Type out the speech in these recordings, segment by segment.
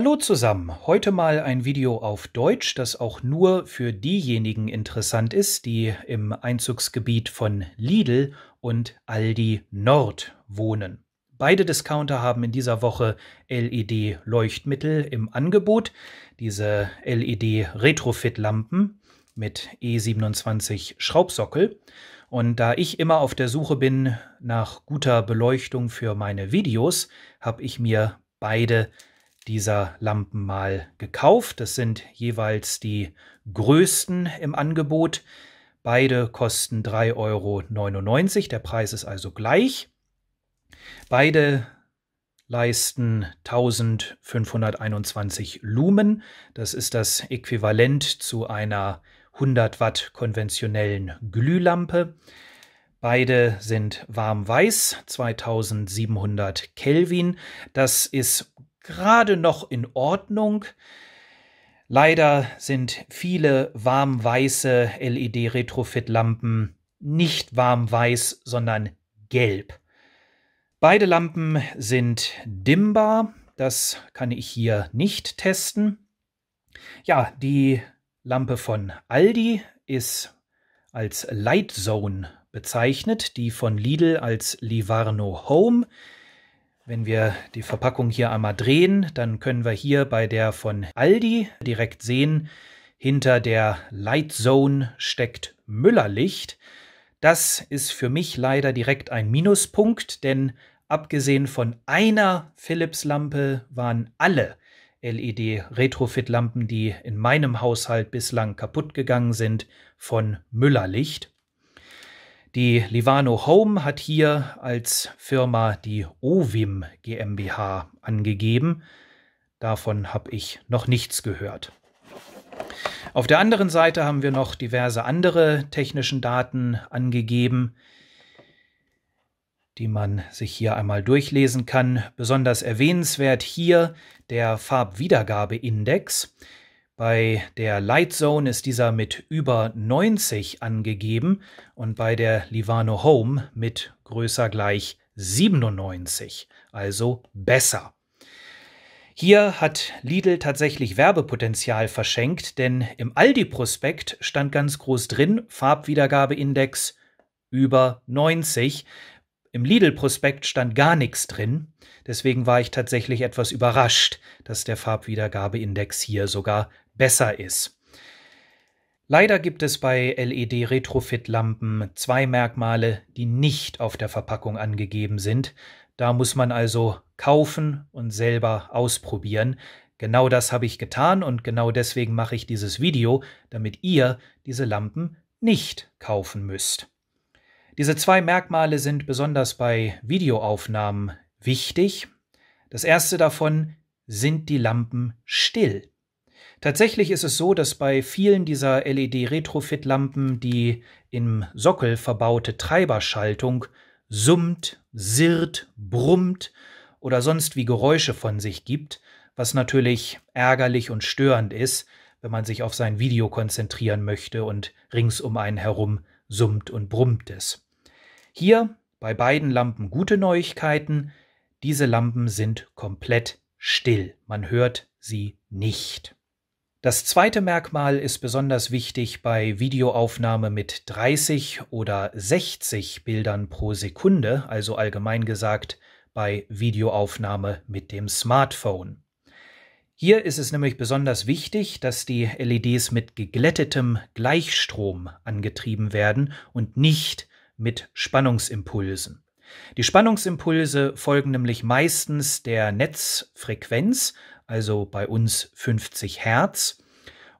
Hallo zusammen, heute mal ein Video auf Deutsch, das auch nur für diejenigen interessant ist, die im Einzugsgebiet von Lidl und Aldi Nord wohnen. Beide Discounter haben in dieser Woche LED-Leuchtmittel im Angebot, diese LED-Retrofit-Lampen mit E27 Schraubsockel. Und da ich immer auf der Suche bin nach guter Beleuchtung für meine Videos, habe ich mir beide dieser Lampen mal gekauft. Das sind jeweils die größten im Angebot. Beide kosten 3,99 Euro. Der Preis ist also gleich. Beide leisten 1521 Lumen. Das ist das Äquivalent zu einer 100 Watt konventionellen Glühlampe. Beide sind warm weiß, 2700 Kelvin. Das ist gerade noch in Ordnung. Leider sind viele warmweiße LED-Retrofit-Lampen nicht warmweiß, sondern gelb. Beide Lampen sind dimmbar, das kann ich hier nicht testen. Ja, die Lampe von Aldi ist als Light Zone bezeichnet, die von Lidl als Livarno Home, wenn wir die Verpackung hier einmal drehen, dann können wir hier bei der von Aldi direkt sehen, hinter der Light Zone steckt Müllerlicht. Das ist für mich leider direkt ein Minuspunkt, denn abgesehen von einer Philips-Lampe waren alle LED-Retrofit-Lampen, die in meinem Haushalt bislang kaputt gegangen sind, von Müllerlicht. Die Livano Home hat hier als Firma die Ovim GmbH angegeben. Davon habe ich noch nichts gehört. Auf der anderen Seite haben wir noch diverse andere technischen Daten angegeben, die man sich hier einmal durchlesen kann. Besonders erwähnenswert hier der Farbwiedergabeindex. Bei der Light Zone ist dieser mit über 90 angegeben und bei der Livano Home mit größer gleich 97, also besser. Hier hat Lidl tatsächlich Werbepotenzial verschenkt, denn im Aldi-Prospekt stand ganz groß drin Farbwiedergabeindex über 90. Im Lidl-Prospekt stand gar nichts drin. Deswegen war ich tatsächlich etwas überrascht, dass der Farbwiedergabeindex hier sogar besser ist. Leider gibt es bei LED-Retrofit-Lampen zwei Merkmale, die nicht auf der Verpackung angegeben sind. Da muss man also kaufen und selber ausprobieren. Genau das habe ich getan und genau deswegen mache ich dieses Video, damit ihr diese Lampen nicht kaufen müsst. Diese zwei Merkmale sind besonders bei Videoaufnahmen wichtig. Das erste davon sind die Lampen still. Tatsächlich ist es so, dass bei vielen dieser LED-Retrofit-Lampen die im Sockel verbaute Treiberschaltung summt, sirrt, brummt oder sonst wie Geräusche von sich gibt, was natürlich ärgerlich und störend ist, wenn man sich auf sein Video konzentrieren möchte und rings um einen herum summt und brummt es. Hier bei beiden Lampen gute Neuigkeiten, diese Lampen sind komplett still, man hört sie nicht. Das zweite Merkmal ist besonders wichtig bei Videoaufnahme mit 30 oder 60 Bildern pro Sekunde, also allgemein gesagt bei Videoaufnahme mit dem Smartphone. Hier ist es nämlich besonders wichtig, dass die LEDs mit geglättetem Gleichstrom angetrieben werden und nicht mit Spannungsimpulsen. Die Spannungsimpulse folgen nämlich meistens der Netzfrequenz, also bei uns 50 Hertz.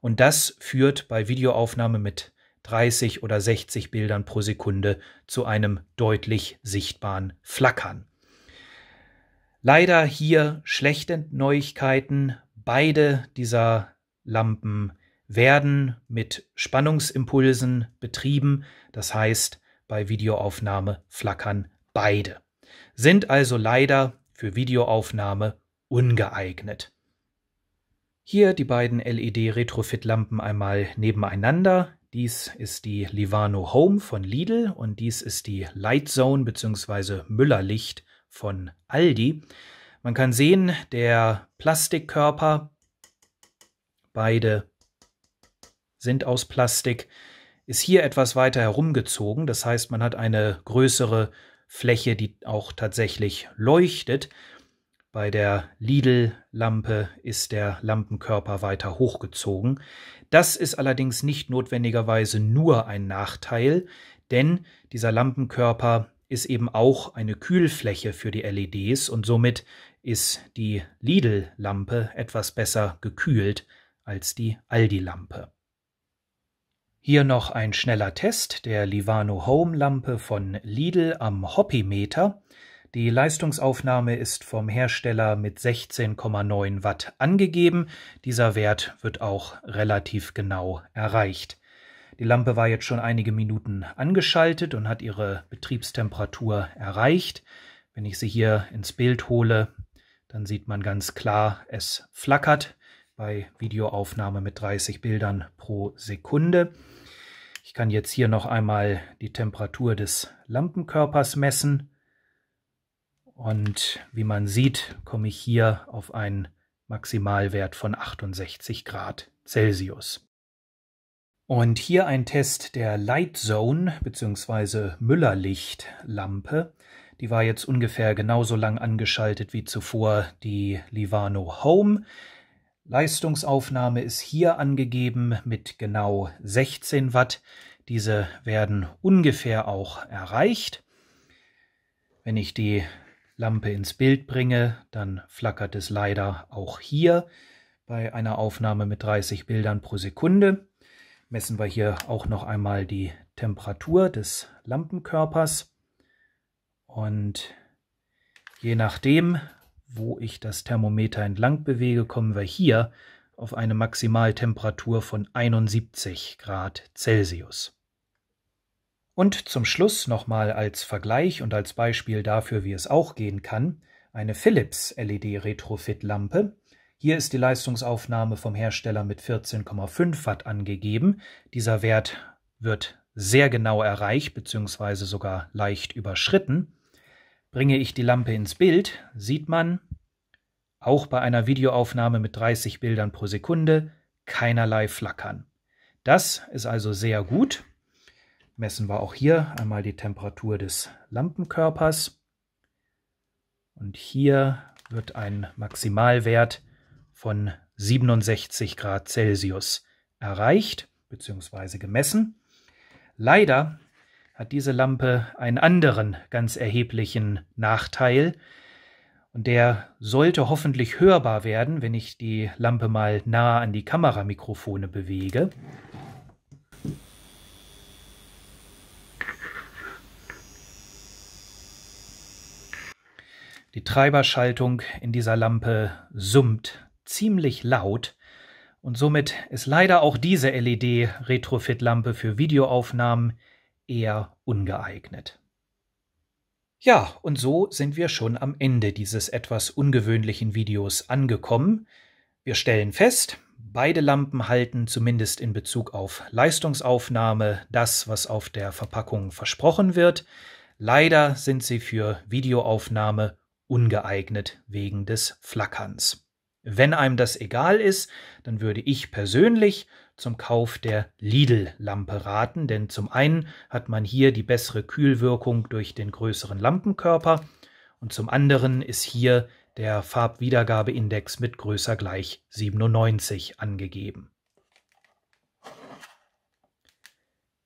Und das führt bei Videoaufnahme mit 30 oder 60 Bildern pro Sekunde zu einem deutlich sichtbaren Flackern. Leider hier schlechte Neuigkeiten. Beide dieser Lampen werden mit Spannungsimpulsen betrieben. Das heißt, bei Videoaufnahme flackern beide. Sind also leider für Videoaufnahme ungeeignet. Hier die beiden LED-Retrofit-Lampen einmal nebeneinander. Dies ist die Livano Home von Lidl und dies ist die Light Zone bzw. Müller Licht von Aldi. Man kann sehen, der Plastikkörper, beide sind aus Plastik, ist hier etwas weiter herumgezogen. Das heißt, man hat eine größere Fläche, die auch tatsächlich leuchtet. Bei der Lidl-Lampe ist der Lampenkörper weiter hochgezogen. Das ist allerdings nicht notwendigerweise nur ein Nachteil, denn dieser Lampenkörper ist eben auch eine Kühlfläche für die LEDs und somit ist die Lidl-Lampe etwas besser gekühlt als die Aldi-Lampe. Hier noch ein schneller Test der Livano Home Lampe von Lidl am Hoppimeter. Die Leistungsaufnahme ist vom Hersteller mit 16,9 Watt angegeben. Dieser Wert wird auch relativ genau erreicht. Die Lampe war jetzt schon einige Minuten angeschaltet und hat ihre Betriebstemperatur erreicht. Wenn ich sie hier ins Bild hole, dann sieht man ganz klar, es flackert bei Videoaufnahme mit 30 Bildern pro Sekunde. Ich kann jetzt hier noch einmal die Temperatur des Lampenkörpers messen. Und wie man sieht, komme ich hier auf einen Maximalwert von 68 Grad Celsius. Und hier ein Test der Light Zone bzw. Müllerlichtlampe. Die war jetzt ungefähr genauso lang angeschaltet wie zuvor die Livano Home. Leistungsaufnahme ist hier angegeben mit genau 16 Watt. Diese werden ungefähr auch erreicht. Wenn ich die Lampe ins Bild bringe, dann flackert es leider auch hier bei einer Aufnahme mit 30 Bildern pro Sekunde. Messen wir hier auch noch einmal die Temperatur des Lampenkörpers. Und je nachdem, wo ich das Thermometer entlang bewege, kommen wir hier auf eine Maximaltemperatur von 71 Grad Celsius. Und zum Schluss nochmal als Vergleich und als Beispiel dafür, wie es auch gehen kann, eine Philips LED Retrofit Lampe. Hier ist die Leistungsaufnahme vom Hersteller mit 14,5 Watt angegeben. Dieser Wert wird sehr genau erreicht bzw. sogar leicht überschritten. Bringe ich die Lampe ins Bild, sieht man auch bei einer Videoaufnahme mit 30 Bildern pro Sekunde keinerlei Flackern. Das ist also sehr gut messen wir auch hier einmal die Temperatur des Lampenkörpers. Und hier wird ein Maximalwert von 67 Grad Celsius erreicht bzw. gemessen. Leider hat diese Lampe einen anderen ganz erheblichen Nachteil und der sollte hoffentlich hörbar werden, wenn ich die Lampe mal nah an die Kameramikrofone bewege. Die Treiberschaltung in dieser Lampe summt ziemlich laut und somit ist leider auch diese LED-Retrofit-Lampe für Videoaufnahmen eher ungeeignet. Ja, und so sind wir schon am Ende dieses etwas ungewöhnlichen Videos angekommen. Wir stellen fest, beide Lampen halten zumindest in Bezug auf Leistungsaufnahme das, was auf der Verpackung versprochen wird. Leider sind sie für Videoaufnahme ungeeignet wegen des Flackerns. Wenn einem das egal ist, dann würde ich persönlich zum Kauf der Lidl-Lampe raten, denn zum einen hat man hier die bessere Kühlwirkung durch den größeren Lampenkörper und zum anderen ist hier der Farbwiedergabeindex mit größer gleich 97 angegeben.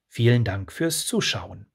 Vielen Dank fürs Zuschauen.